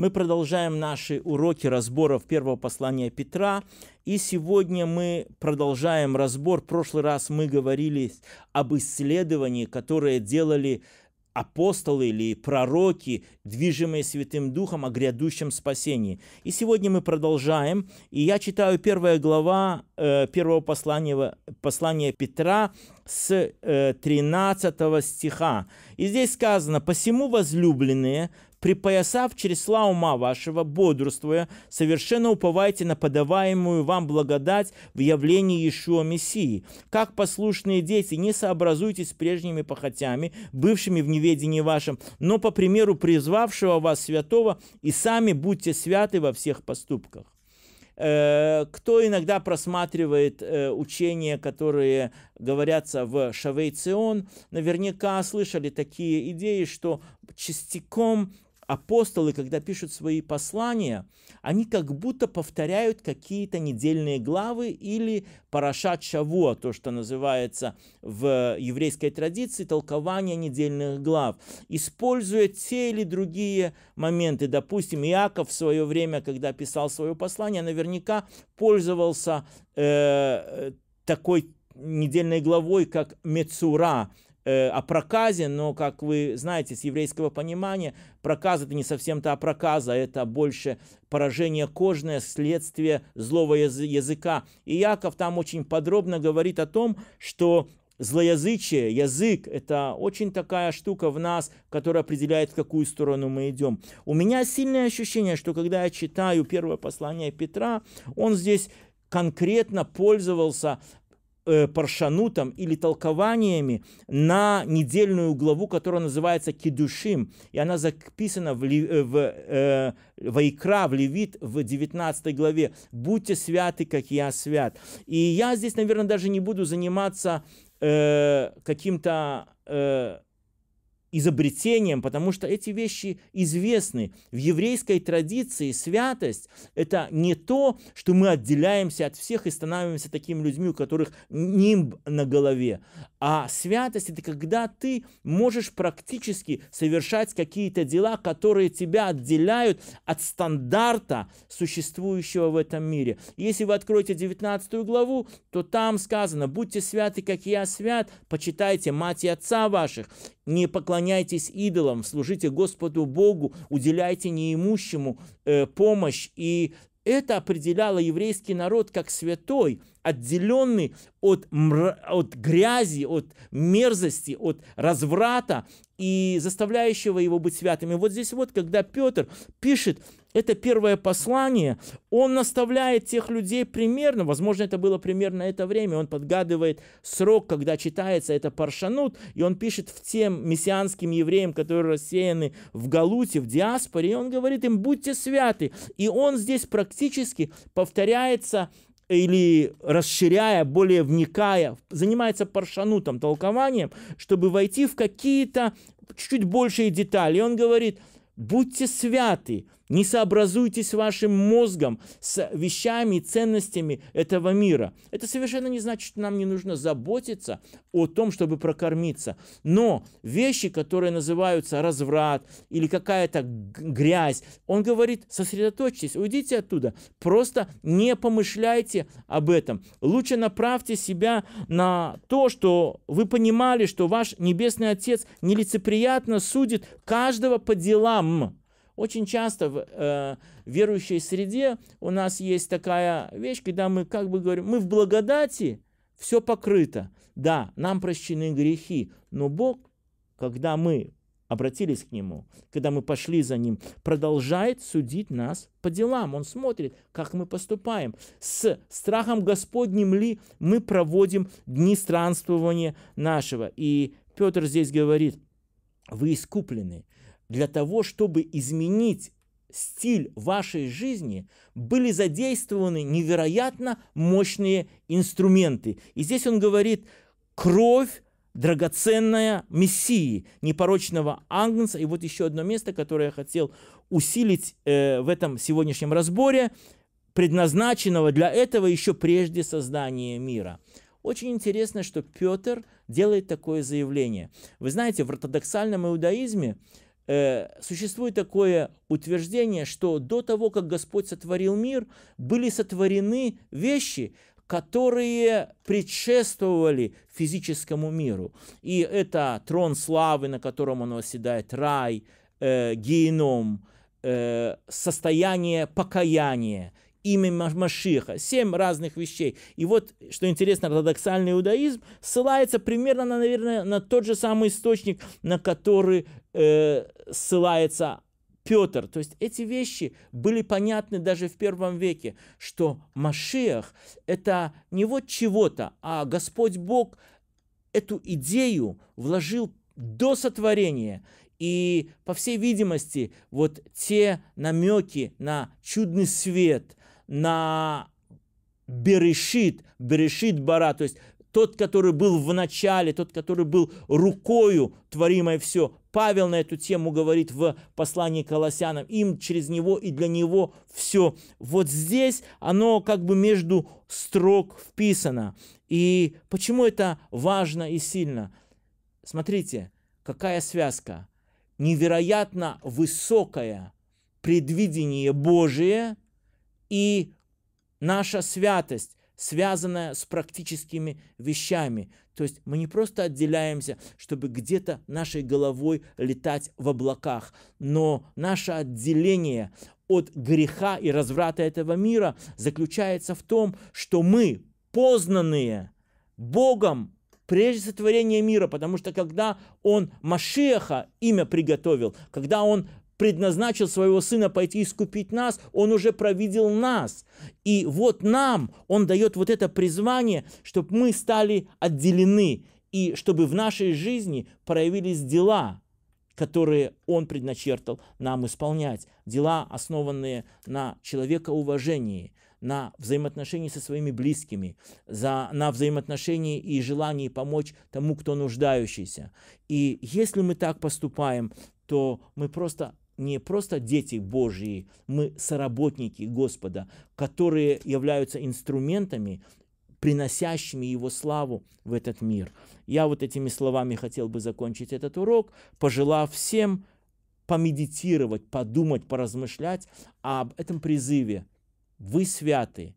Мы продолжаем наши уроки разборов первого послания Петра. И сегодня мы продолжаем разбор. В прошлый раз мы говорили об исследовании, которое делали апостолы или пророки, движимые Святым Духом о грядущем спасении. И сегодня мы продолжаем. И я читаю первая глава э, первого послания, послания Петра с э, 13 стиха. И здесь сказано, «Посему, возлюбленные, припоясав через славу ума вашего, бодрствуя, совершенно уповайте на подаваемую вам благодать в явлении Иешуа Мессии. Как послушные дети, не сообразуйтесь с прежними похотями, бывшими в неведении вашем, но по примеру призвавшего вас святого, и сами будьте святы во всех поступках э, кто иногда просматривает э, учения, которые говорятся в Шавейцион, наверняка слышали такие идеи, что частиком апостолы, когда пишут свои послания, они как будто повторяют какие-то недельные главы или парашат шавуа, то, что называется в еврейской традиции толкование недельных глав, используя те или другие моменты. Допустим, Иаков в свое время, когда писал свое послание, наверняка пользовался э, такой недельной главой, как Мецура, Э, о проказе, но, как вы знаете, с еврейского понимания, проказ это не совсем-то проказа, а это больше поражение кожное, следствие злого языка. И Яков там очень подробно говорит о том, что злоязычие, язык – это очень такая штука в нас, которая определяет, в какую сторону мы идем. У меня сильное ощущение, что когда я читаю первое послание Петра, он здесь конкретно пользовался Э, паршанутом или толкованиями на недельную главу, которая называется Кедушим, и она записана в, э, в э, Вайкра, в Левит, в 19 главе. «Будьте святы, как я свят». И я здесь, наверное, даже не буду заниматься э, каким-то... Э, изобретением, потому что эти вещи известны. В еврейской традиции святость – это не то, что мы отделяемся от всех и становимся такими людьми, у которых нимб на голове, а святость – это когда ты можешь практически совершать какие-то дела, которые тебя отделяют от стандарта, существующего в этом мире. Если вы откроете 19 главу, то там сказано «Будьте святы, как я свят, почитайте мать и отца ваших, не поклоняйтесь идолам, служите Господу Богу, уделяйте неимущему э, помощь и это определяло еврейский народ как святой, отделенный от, мр... от грязи, от мерзости, от разврата и заставляющего его быть святым. И вот здесь вот, когда Петр пишет это первое послание, он наставляет тех людей примерно, возможно, это было примерно это время, он подгадывает срок, когда читается это Паршанут, и он пишет в тем мессианским евреям, которые рассеяны в Галуте, в диаспоре, и он говорит им, будьте святы. И он здесь практически повторяется или расширяя, более вникая, занимается паршанутом, толкованием, чтобы войти в какие-то чуть большие детали. И он говорит, будьте святы, не сообразуйтесь вашим мозгом с вещами и ценностями этого мира. Это совершенно не значит, что нам не нужно заботиться о том, чтобы прокормиться. Но вещи, которые называются разврат или какая-то грязь, он говорит, сосредоточьтесь, уйдите оттуда. Просто не помышляйте об этом. Лучше направьте себя на то, что вы понимали, что ваш Небесный Отец нелицеприятно судит каждого по делам. Очень часто в э, верующей среде у нас есть такая вещь, когда мы как бы говорим, мы в благодати, все покрыто. Да, нам прощены грехи, но Бог, когда мы обратились к Нему, когда мы пошли за Ним, продолжает судить нас по делам. Он смотрит, как мы поступаем. С страхом Господним ли мы проводим дни странствования нашего? И Петр здесь говорит, вы искуплены, для того, чтобы изменить стиль вашей жизни, были задействованы невероятно мощные инструменты. И здесь он говорит, кровь драгоценная Мессии, непорочного Агнца. И вот еще одно место, которое я хотел усилить э, в этом сегодняшнем разборе, предназначенного для этого еще прежде создания мира. Очень интересно, что Петр делает такое заявление. Вы знаете, в ортодоксальном иудаизме Э, существует такое утверждение, что до того, как Господь сотворил мир, были сотворены вещи, которые предшествовали физическому миру. И это трон славы, на котором он восседает, рай, э, геном, э, состояние покаяния имя Машиха. Семь разных вещей. И вот, что интересно, ортодоксальный иудаизм ссылается примерно, на, наверное, на тот же самый источник, на который э, ссылается Петр. То есть эти вещи были понятны даже в первом веке, что Машиах – это не вот чего-то, а Господь Бог эту идею вложил до сотворения. И, по всей видимости, вот те намеки на чудный свет, на Берешит, Берешит Бара, то есть тот, который был в начале, тот, который был рукою творимое все. Павел на эту тему говорит в послании к Колоссянам. Им через него и для него все. Вот здесь оно как бы между строк вписано. И почему это важно и сильно? Смотрите, какая связка. Невероятно высокое предвидение Божие – и наша святость, связанная с практическими вещами. То есть мы не просто отделяемся, чтобы где-то нашей головой летать в облаках, но наше отделение от греха и разврата этого мира заключается в том, что мы, познанные Богом прежде сотворения мира, потому что когда он Машеха имя приготовил, когда он предназначил своего сына пойти искупить нас, он уже провидел нас. И вот нам он дает вот это призвание, чтобы мы стали отделены, и чтобы в нашей жизни проявились дела, которые он предначертал нам исполнять. Дела, основанные на человекоуважении, на взаимоотношении со своими близкими, за, на взаимоотношении и желании помочь тому, кто нуждающийся. И если мы так поступаем, то мы просто не просто дети Божьи, мы соработники Господа, которые являются инструментами, приносящими Его славу в этот мир. Я вот этими словами хотел бы закончить этот урок, пожелав всем помедитировать, подумать, поразмышлять об этом призыве. Вы святы,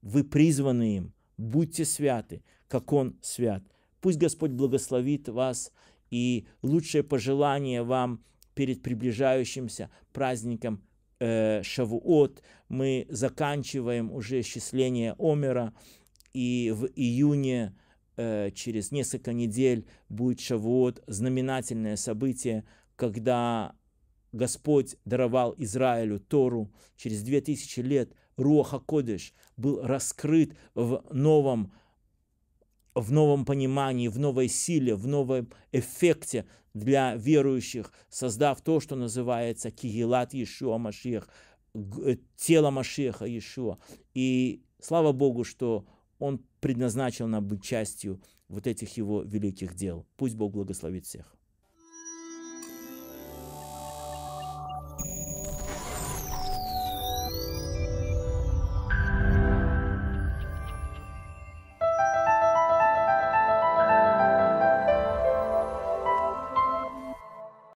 вы призваны им, будьте святы, как Он свят. Пусть Господь благословит вас, и лучшее пожелание вам – перед приближающимся праздником э, Шавуот. Мы заканчиваем уже исчисление Омера, и в июне э, через несколько недель будет Шавуот, знаменательное событие, когда Господь даровал Израилю Тору. Через две тысячи лет Руаха Кодеш был раскрыт в новом в новом понимании, в новой силе, в новом эффекте для верующих, создав то, что называется Кигилат Иешуа Машех, э, тело Машеха Иешуа. И слава Богу, что он предназначил нам быть частью вот этих его великих дел. Пусть Бог благословит всех.